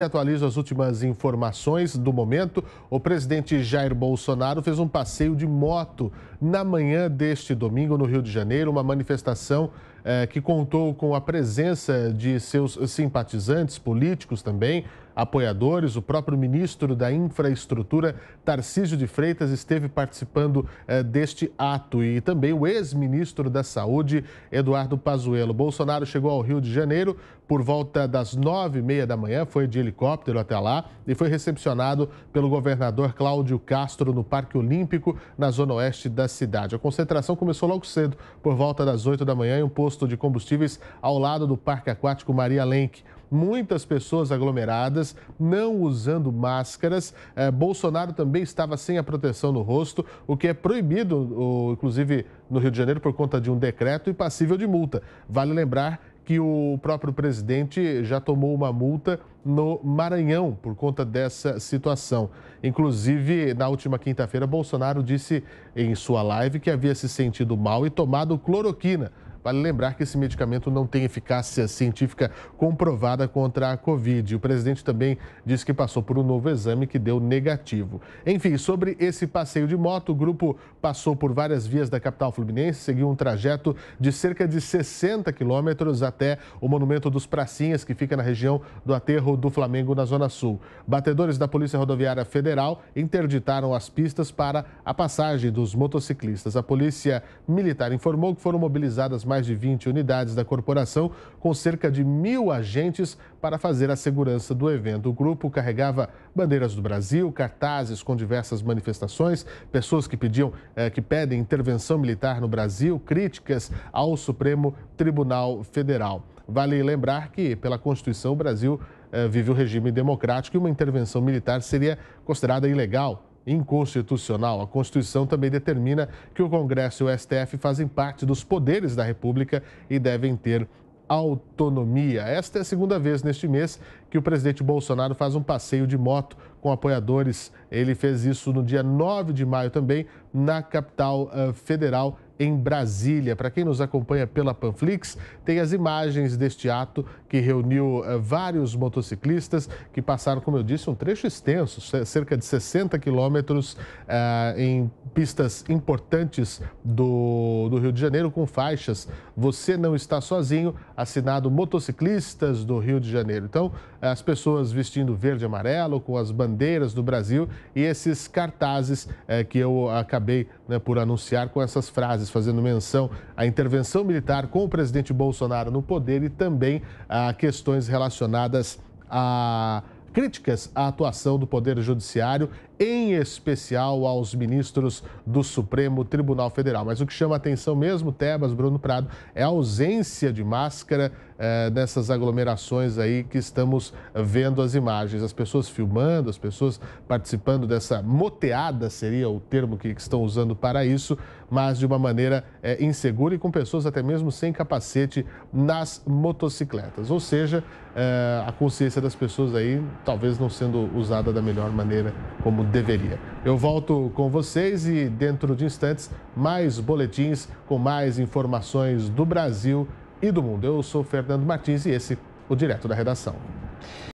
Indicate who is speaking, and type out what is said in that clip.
Speaker 1: Atualizo as últimas informações do momento. O presidente Jair Bolsonaro fez um passeio de moto na manhã deste domingo no Rio de Janeiro, uma manifestação é, que contou com a presença de seus simpatizantes políticos também, apoiadores. O próprio ministro da Infraestrutura, Tarcísio de Freitas, esteve participando é, deste ato e também o ex-ministro da Saúde, Eduardo Pazuello. Bolsonaro chegou ao Rio de Janeiro por volta das nove e meia da manhã, foi de helicóptero até lá e foi recepcionado pelo governador Cláudio Castro no Parque Olímpico, na zona oeste da cidade. A concentração começou logo cedo, por volta das oito da manhã, em um posto posto de combustíveis ao lado do Parque Aquático Maria Lenk. Muitas pessoas aglomeradas, não usando máscaras. É, Bolsonaro também estava sem a proteção no rosto, o que é proibido, inclusive no Rio de Janeiro, por conta de um decreto e passível de multa. Vale lembrar que o próprio presidente já tomou uma multa no Maranhão por conta dessa situação. Inclusive, na última quinta-feira, Bolsonaro disse em sua live que havia se sentido mal e tomado cloroquina Vale lembrar que esse medicamento não tem eficácia científica comprovada contra a Covid. O presidente também disse que passou por um novo exame que deu negativo. Enfim, sobre esse passeio de moto, o grupo passou por várias vias da capital fluminense, seguiu um trajeto de cerca de 60 quilômetros até o Monumento dos Pracinhas, que fica na região do aterro do Flamengo, na Zona Sul. Batedores da Polícia Rodoviária Federal interditaram as pistas para a passagem dos motociclistas. A Polícia Militar informou que foram mobilizadas mais de 20 unidades da corporação, com cerca de mil agentes para fazer a segurança do evento. O grupo carregava bandeiras do Brasil, cartazes com diversas manifestações, pessoas que pediam, eh, que pedem intervenção militar no Brasil, críticas ao Supremo Tribunal Federal. Vale lembrar que, pela Constituição, o Brasil eh, vive o regime democrático e uma intervenção militar seria considerada ilegal inconstitucional. A Constituição também determina que o Congresso e o STF fazem parte dos poderes da República e devem ter autonomia. Esta é a segunda vez neste mês que o presidente Bolsonaro faz um passeio de moto com apoiadores. Ele fez isso no dia 9 de maio também na capital eh, federal em Brasília. Para quem nos acompanha pela Panflix, tem as imagens deste ato que reuniu eh, vários motociclistas que passaram, como eu disse, um trecho extenso, cerca de 60 quilômetros eh, em pistas importantes do, Rio de Janeiro, com faixas Você Não Está Sozinho, assinado Motociclistas do Rio de Janeiro. Então, as pessoas vestindo verde e amarelo, com as bandeiras do Brasil e esses cartazes eh, que eu acabei né, por anunciar com essas frases, fazendo menção à intervenção militar com o presidente Bolsonaro no poder e também a questões relacionadas a críticas à atuação do Poder Judiciário, em especial aos ministros do Supremo Tribunal Federal. Mas o que chama atenção mesmo, Tebas, Bruno Prado, é a ausência de máscara é, dessas aglomerações aí que estamos vendo as imagens. As pessoas filmando, as pessoas participando dessa moteada, seria o termo que estão usando para isso, mas de uma maneira é, insegura e com pessoas até mesmo sem capacete nas motocicletas. Ou seja, é, a consciência das pessoas aí talvez não sendo usada da melhor maneira como deveria. Eu volto com vocês e dentro de instantes mais boletins com mais informações do Brasil e do mundo. Eu sou Fernando Martins e esse o Direto da Redação.